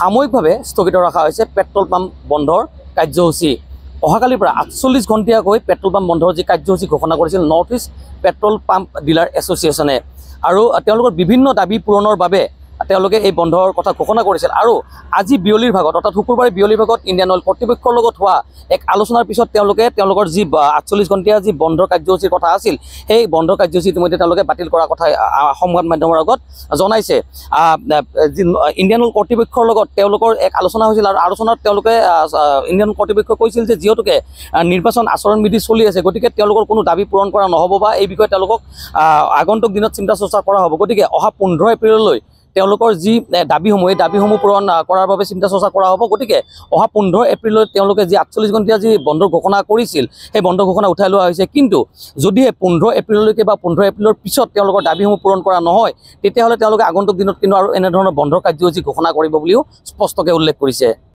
সাময়িকভাৱে স্থগিত ৰখা হৈছে পেট্ৰল পাম্প বন্ধৰ কাৰ্যসূচী অহাকালিৰ পৰা আঠচল্লিছ ঘণ্টীয়াকৈ পেট্ৰল পাম্প বন্ধৰ যি কাৰ্যসূচী ঘোষণা কৰিছিল north east petrol pump dealer এছ'চিয়েশ্যনে আৰু তেওঁলোকৰ বিভিন্ন দাবী পূৰণৰ বাবে তেওঁলোকে এই বন্ধৰ কথা ঘোষণা কৰিছিল আৰু আজি বিয়লিৰ ভাগত অৰ্থাৎ শুকুৰবাৰে বিয়লিৰ ভাগত ইণ্ডিয়ান অইল কৰ্তৃপক্ষৰ লগত হোৱা এক আলোচনাৰ পিছত তেওঁলোকে তেওঁলোকৰ যি আঠচল্লিছ ঘণ্টীয়া যি বন্ধ কাৰ্যসূচীৰ কথা আছিল সেই বন্ধ কাৰ্যসূচী ইতিমধ্যে তেওঁলোকে বাতিল কৰাৰ কথা সংবাদ মাধ্যমৰ আগত জনাইছে ইণ্ডিয়ান অইল কৰ্তৃপক্ষৰ লগত তেওঁলোকৰ এক আলোচনা হৈছিল আৰু আলোচনাত তেওঁলোকে ইণ্ডিয়ান কৰ্তৃপক্ষই কৈছিল যে যিহেতুকে নিৰ্বাচন আচৰণ বিধি চলি আছে গতিকে তেওঁলোকৰ কোনো দাবী পূৰণ কৰা নহ'ব বা এই বিষয়ে তেওঁলোকক আগন্তুক দিনত চিন্তা চৰ্চা কৰা হ'ব গতিকে অহা পোন্ধৰ এপ্ৰিললৈ তেওঁলোকৰ যি দাবীসমূহ এই দাবীসমূহ পূৰণ কৰাৰ বাবে চিন্তা চৰ্চা কৰা হ'ব গতিকে অহা পোন্ধৰ এপ্ৰিলত তেওঁলোকে যি আঠচল্লিছ ঘণ্টীয়া যি বন্ধ ঘোষণা কৰিছিল সেই বন্ধ ঘোষণা উঠাই লোৱা হৈছে কিন্তু যদিহে পোন্ধৰ এপ্ৰিললৈকে বা পোন্ধৰ এপ্ৰিলৰ পিছত তেওঁলোকৰ দাবীসমূহ পূৰণ কৰা নহয় তেতিয়াহ'লে তেওঁলোকে আগন্তুক দিনত কিন্তু আৰু এনেধৰণৰ বন্ধ কাৰ্যসূচী ঘোষণা কৰিব বুলিও স্পষ্টকৈ উল্লেখ কৰিছে